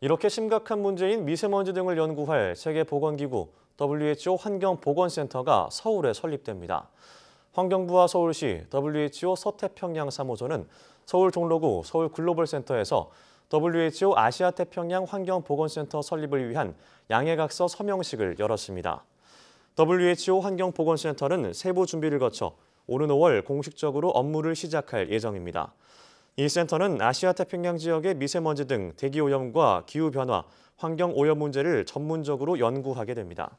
이렇게 심각한 문제인 미세먼지 등을 연구할 세계보건기구 WHO 환경보건센터가 서울에 설립됩니다. 환경부와 서울시, WHO 서태평양 사무소는 서울 종로구 서울글로벌센터에서 WHO 아시아태평양 환경보건센터 설립을 위한 양해각서 서명식을 열었습니다. WHO 환경보건센터는 세부 준비를 거쳐 오는 5월 공식적으로 업무를 시작할 예정입니다. 이 센터는 아시아 태평양 지역의 미세먼지 등 대기 오염과 기후 변화, 환경 오염 문제를 전문적으로 연구하게 됩니다.